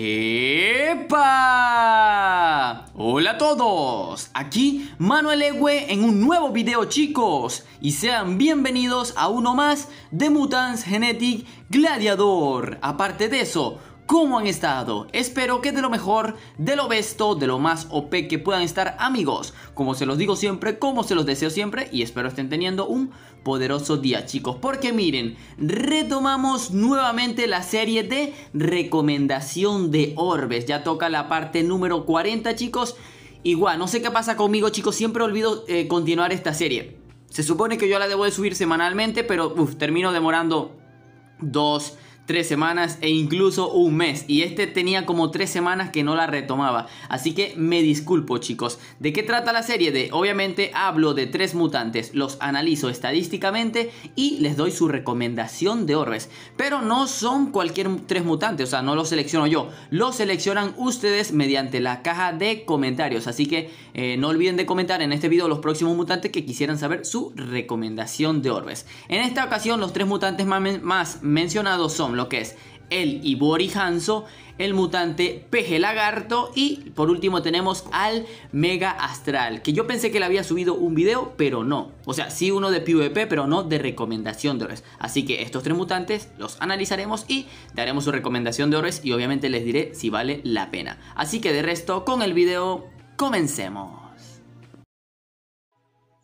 ¡Epa! Hola a todos, aquí Manuel Ewe en un nuevo video chicos y sean bienvenidos a uno más de Mutants Genetic Gladiador. Aparte de eso, ¿Cómo han estado? Espero que de lo mejor, de lo besto, de lo más OP que puedan estar amigos. Como se los digo siempre, como se los deseo siempre y espero estén teniendo un poderoso día chicos. Porque miren, retomamos nuevamente la serie de recomendación de orbes. Ya toca la parte número 40 chicos. Igual, no sé qué pasa conmigo chicos, siempre olvido eh, continuar esta serie. Se supone que yo la debo de subir semanalmente, pero uf, termino demorando dos tres semanas e incluso un mes. Y este tenía como tres semanas que no la retomaba. Así que me disculpo chicos. ¿De qué trata la serie? De obviamente hablo de tres mutantes, los analizo estadísticamente y les doy su recomendación de orbes. Pero no son cualquier tres mutantes, o sea, no los selecciono yo. Los seleccionan ustedes mediante la caja de comentarios. Así que eh, no olviden de comentar en este video los próximos mutantes que quisieran saber su recomendación de orbes. En esta ocasión los tres mutantes más mencionados son lo que es el Ibori Hanzo, el mutante Peje Lagarto y por último tenemos al Mega Astral, que yo pensé que le había subido un video, pero no. O sea, sí uno de PvP, pero no de recomendación de ores. Así que estos tres mutantes los analizaremos y daremos su recomendación de ores y obviamente les diré si vale la pena. Así que de resto, con el video, comencemos.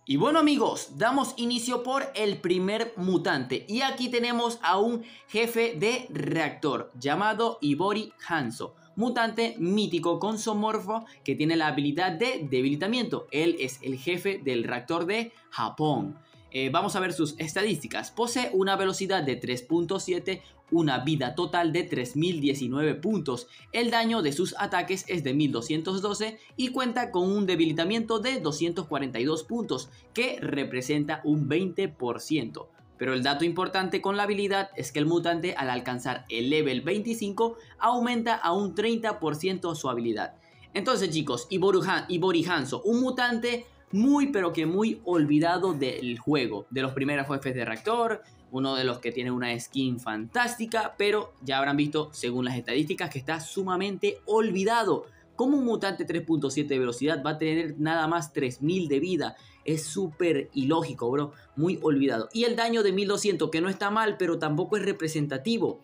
Y bueno amigos, damos inicio por el primer mutante y aquí tenemos a un jefe de reactor llamado Ibori Hanzo. Mutante mítico con somorfo que tiene la habilidad de debilitamiento. Él es el jefe del reactor de Japón. Eh, vamos a ver sus estadísticas. Posee una velocidad de 3.7, una vida total de 3.019 puntos. El daño de sus ataques es de 1.212 y cuenta con un debilitamiento de 242 puntos, que representa un 20%. Pero el dato importante con la habilidad es que el mutante al alcanzar el level 25 aumenta a un 30% su habilidad. Entonces chicos, Borijanzo un mutante muy pero que muy olvidado del juego, de los primeros jefes de reactor, uno de los que tiene una skin fantástica, pero ya habrán visto según las estadísticas que está sumamente olvidado. Como un mutante 3.7 de velocidad va a tener nada más 3000 de vida. Es súper ilógico, bro. Muy olvidado. Y el daño de 1200, que no está mal, pero tampoco es representativo.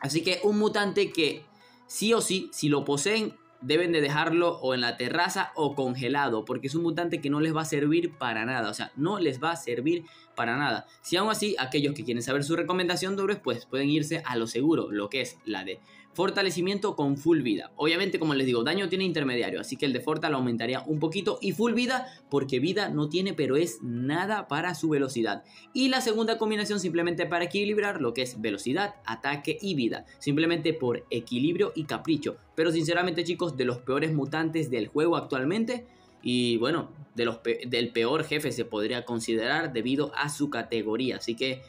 Así que un mutante que sí o sí, si lo poseen, deben de dejarlo o en la terraza o congelado, porque es un mutante que no les va a servir para nada, o sea, no les va a servir para nada. Si aún así, aquellos que quieren saber su recomendación, Dobres, pues pueden irse a lo seguro, lo que es la de Fortalecimiento con full vida. Obviamente, como les digo, daño tiene intermediario, así que el de Forta lo aumentaría un poquito. Y full vida, porque vida no tiene, pero es nada para su velocidad. Y la segunda combinación simplemente para equilibrar lo que es velocidad, ataque y vida. Simplemente por equilibrio y capricho. Pero sinceramente, chicos, de los peores mutantes del juego actualmente. Y bueno, de los del peor jefe se podría considerar debido a su categoría. Así que,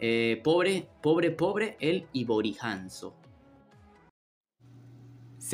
eh, pobre, pobre, pobre el iborijanso.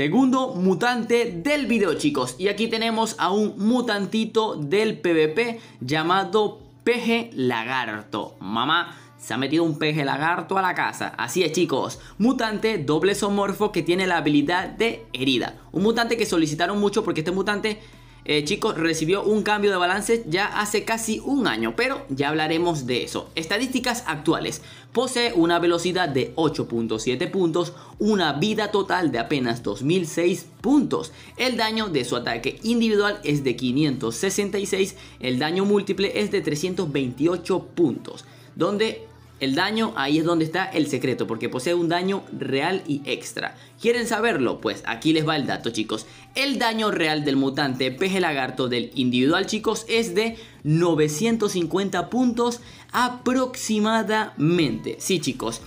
Segundo mutante del video chicos y aquí tenemos a un mutantito del PvP llamado peje lagarto. Mamá, se ha metido un peje lagarto a la casa. Así es, chicos. Mutante doble somorfo que tiene la habilidad de herida. Un mutante que solicitaron mucho porque este mutante eh, chicos, recibió un cambio de balance ya hace casi un año, pero ya hablaremos de eso. Estadísticas actuales. Posee una velocidad de 8.7 puntos, una vida total de apenas 2006 puntos. El daño de su ataque individual es de 566, el daño múltiple es de 328 puntos. Donde el daño, ahí es donde está el secreto, porque posee un daño real y extra. ¿Quieren saberlo? Pues aquí les va el dato, chicos. El daño real del mutante peje lagarto del individual, chicos, es de 950 puntos aproximadamente. Sí, chicos.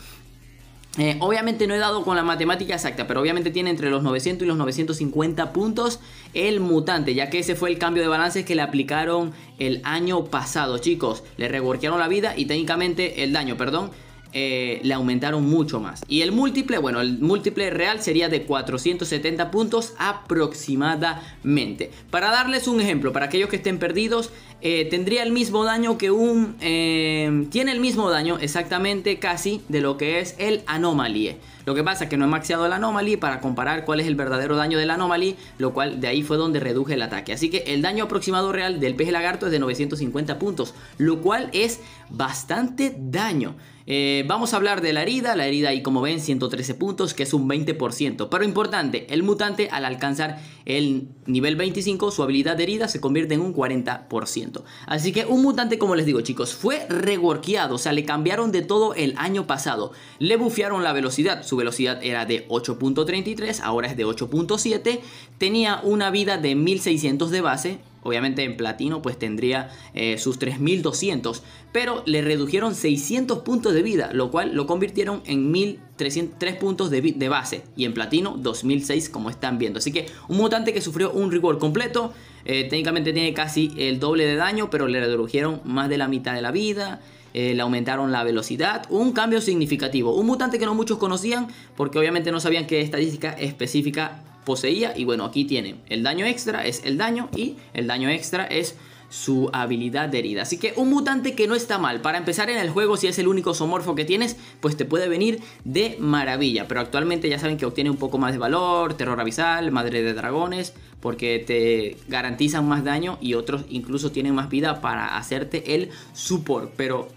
Eh, obviamente no he dado con la matemática exacta, pero obviamente tiene entre los 900 y los 950 puntos el mutante, ya que ese fue el cambio de balances que le aplicaron el año pasado, chicos. Le reworkearon la vida y técnicamente el daño, perdón, eh, le aumentaron mucho más. Y el múltiple, bueno, el múltiple real sería de 470 puntos aproximadamente. Para darles un ejemplo, para aquellos que estén perdidos, eh, tendría el mismo daño que un... Eh, tiene el mismo daño exactamente casi de lo que es el Anomaly. Lo que pasa es que no he maxeado el Anomaly para comparar cuál es el verdadero daño del Anomaly, lo cual de ahí fue donde reduje el ataque. Así que el daño aproximado real del pez lagarto es de 950 puntos, lo cual es bastante daño. Eh, vamos a hablar de la herida, la herida ahí como ven 113 puntos que es un 20%, pero importante, el mutante al alcanzar el nivel 25 su habilidad de herida se convierte en un 40%. Así que un mutante, como les digo chicos, fue reworkeado, o sea, le cambiaron de todo el año pasado. Le bufiaron la velocidad, su velocidad era de 8.33, ahora es de 8.7, tenía una vida de 1600 de base, Obviamente en platino pues tendría eh, sus 3200, pero le redujeron 600 puntos de vida, lo cual lo convirtieron en 1303 puntos de, de base y en platino 2006 como están viendo. Así que un mutante que sufrió un rework completo, eh, técnicamente tiene casi el doble de daño, pero le redujeron más de la mitad de la vida. Eh, le aumentaron la velocidad, un cambio significativo, un mutante que no muchos conocían porque obviamente no sabían qué estadística específica poseía y bueno, aquí tiene el daño extra es el daño y el daño extra es su habilidad de herida. Así que un mutante que no está mal. Para empezar en el juego, si es el único somorfo que tienes, pues te puede venir de maravilla. Pero actualmente ya saben que obtiene un poco más de valor, terror abisal, madre de dragones, porque te garantizan más daño y otros incluso tienen más vida para hacerte el support. Pero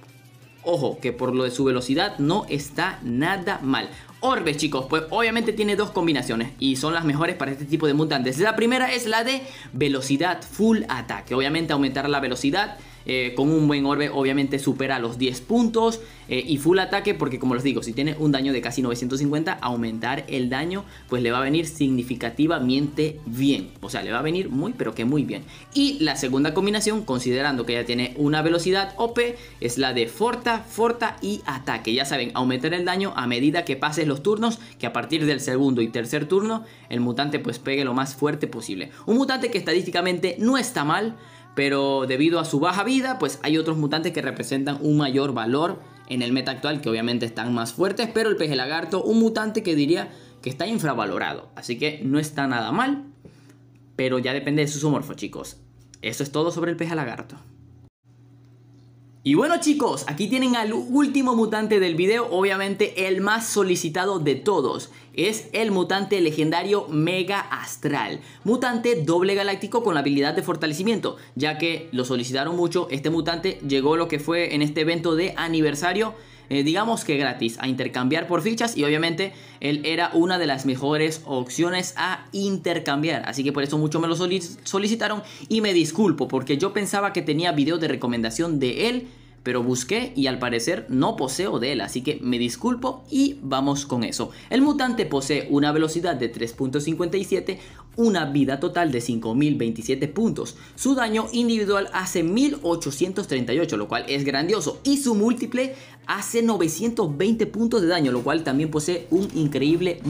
ojo, que por lo de su velocidad no está nada mal. Orbe, chicos, pues obviamente tiene dos combinaciones y son las mejores para este tipo de mutantes. La primera es la de velocidad, full ataque. Obviamente aumentar la velocidad eh, con un buen orbe obviamente supera los 10 puntos eh, y full ataque porque como les digo, si tiene un daño de casi 950, aumentar el daño pues le va a venir significativamente bien. O sea, le va a venir muy pero que muy bien. Y la segunda combinación, considerando que ya tiene una velocidad OP, es la de Forta, Forta y Ataque. Ya saben, aumentar el daño a medida que pases los turnos, que a partir del segundo y tercer turno el mutante pues pegue lo más fuerte posible. Un mutante que estadísticamente no está mal, pero debido a su baja vida, pues hay otros mutantes que representan un mayor valor en el meta actual, que obviamente están más fuertes, pero el peje lagarto, un mutante que diría que está infravalorado, así que no está nada mal, pero ya depende de su humorfo, chicos. Eso es todo sobre el peje lagarto. Y bueno chicos, aquí tienen al último mutante del video, obviamente el más solicitado de todos. Es el mutante legendario Mega Astral, mutante doble galáctico con la habilidad de fortalecimiento, ya que lo solicitaron mucho, este mutante llegó lo que fue en este evento de aniversario eh, digamos que gratis, a intercambiar por fichas y obviamente él era una de las mejores opciones a intercambiar. Así que por eso mucho me lo solicitaron y me disculpo porque yo pensaba que tenía video de recomendación de él pero busqué y al parecer no poseo de él, así que me disculpo y vamos con eso. El mutante posee una velocidad de 3.57, una vida total de 5.027 puntos, su daño individual hace 1.838, lo cual es grandioso, y su múltiple hace 920 puntos de daño, lo cual también posee un increíble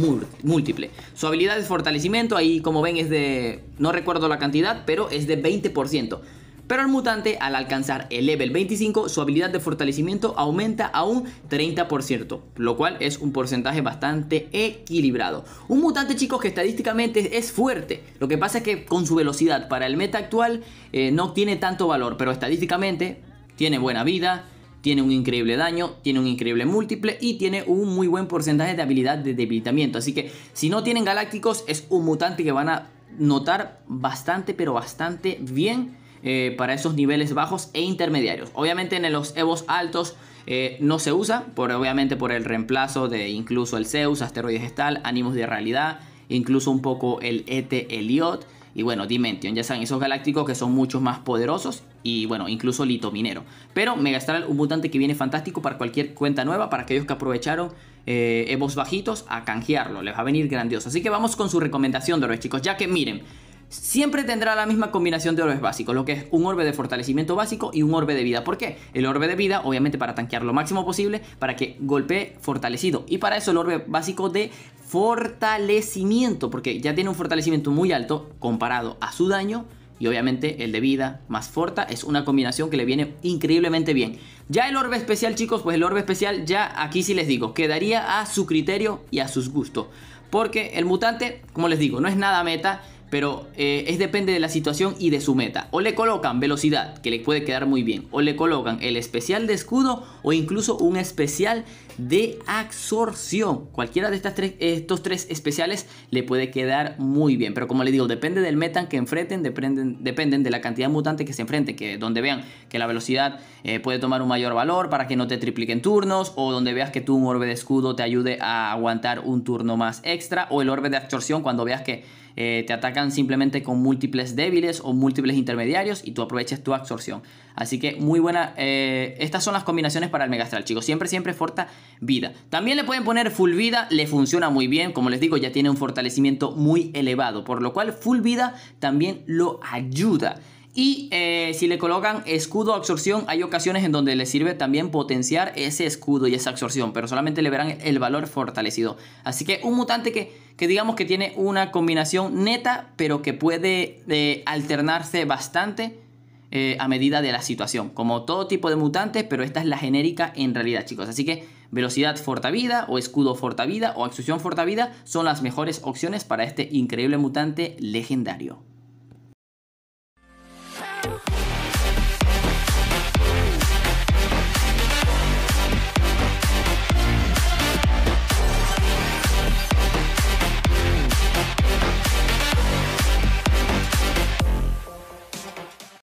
múltiple. Su habilidad es fortalecimiento, ahí como ven es de, no recuerdo la cantidad, pero es de 20%. Pero el mutante al alcanzar el level 25 su habilidad de fortalecimiento aumenta a un 30%, lo cual es un porcentaje bastante equilibrado. Un mutante chicos que estadísticamente es fuerte, lo que pasa es que con su velocidad para el meta actual eh, no tiene tanto valor, pero estadísticamente tiene buena vida, tiene un increíble daño, tiene un increíble múltiple y tiene un muy buen porcentaje de habilidad de debilitamiento. Así que si no tienen galácticos es un mutante que van a notar bastante pero bastante bien eh, para esos niveles bajos e intermediarios. Obviamente en los EVOs altos eh, no se usa, por, obviamente por el reemplazo de incluso el Zeus, Asteroides gestal, ánimos de realidad, incluso un poco el ET Eliot y bueno, Dimension, ya saben, esos galácticos que son muchos más poderosos y bueno, incluso Lito Minero Pero Megastral, un mutante que viene fantástico para cualquier cuenta nueva, para aquellos que aprovecharon Evos eh, e bajitos a canjearlo, les va a venir grandioso. Así que vamos con su recomendación de los chicos, ya que miren, siempre tendrá la misma combinación de orbes básicos, lo que es un orbe de fortalecimiento básico y un orbe de vida. ¿Por qué? El orbe de vida, obviamente, para tanquear lo máximo posible, para que golpee fortalecido. Y para eso el orbe básico de fortalecimiento, porque ya tiene un fortalecimiento muy alto comparado a su daño. Y obviamente el de vida más forta es una combinación que le viene increíblemente bien. Ya el orbe especial, chicos, pues el orbe especial ya aquí sí les digo, quedaría a su criterio y a sus gustos. Porque el mutante, como les digo, no es nada meta pero eh, es depende de la situación y de su meta. O le colocan velocidad, que le puede quedar muy bien, o le colocan el especial de escudo o incluso un especial de absorción. Cualquiera de estas tres, estos tres especiales le puede quedar muy bien, pero como le digo, depende del meta que enfrenten, dependen, dependen de la cantidad de mutante que se enfrenten, que donde vean que la velocidad eh, puede tomar un mayor valor para que no te tripliquen turnos, o donde veas que tu un orbe de escudo te ayude a aguantar un turno más extra, o el orbe de absorción cuando veas que eh, te atacan simplemente con múltiples débiles o múltiples intermediarios y tú aprovechas tu absorción. Así que muy buena. Eh, estas son las combinaciones para el Megastral, chicos. Siempre, siempre forta vida. También le pueden poner full vida, le funciona muy bien. Como les digo, ya tiene un fortalecimiento muy elevado, por lo cual full vida también lo ayuda. Y eh, si le colocan escudo o absorción, hay ocasiones en donde le sirve también potenciar ese escudo y esa absorción, pero solamente le verán el valor fortalecido. Así que un mutante que, digamos que tiene una combinación neta, pero que puede eh, alternarse bastante eh, a medida de la situación. Como todo tipo de mutantes, pero esta es la genérica en realidad, chicos. Así que velocidad vida, o escudo vida o absorción fortavida son las mejores opciones para este increíble mutante legendario.